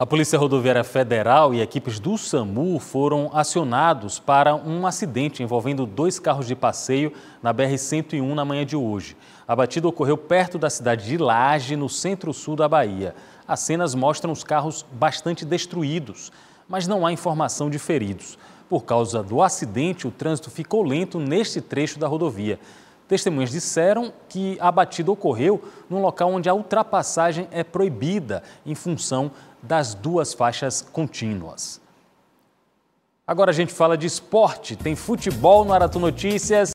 A Polícia Rodoviária Federal e equipes do SAMU foram acionados para um acidente envolvendo dois carros de passeio na BR-101 na manhã de hoje. A batida ocorreu perto da cidade de Laje, no centro-sul da Bahia. As cenas mostram os carros bastante destruídos, mas não há informação de feridos. Por causa do acidente, o trânsito ficou lento neste trecho da rodovia. Testemunhas disseram que a batida ocorreu num local onde a ultrapassagem é proibida em função das duas faixas contínuas. Agora a gente fala de esporte. Tem futebol no Aratu Notícias.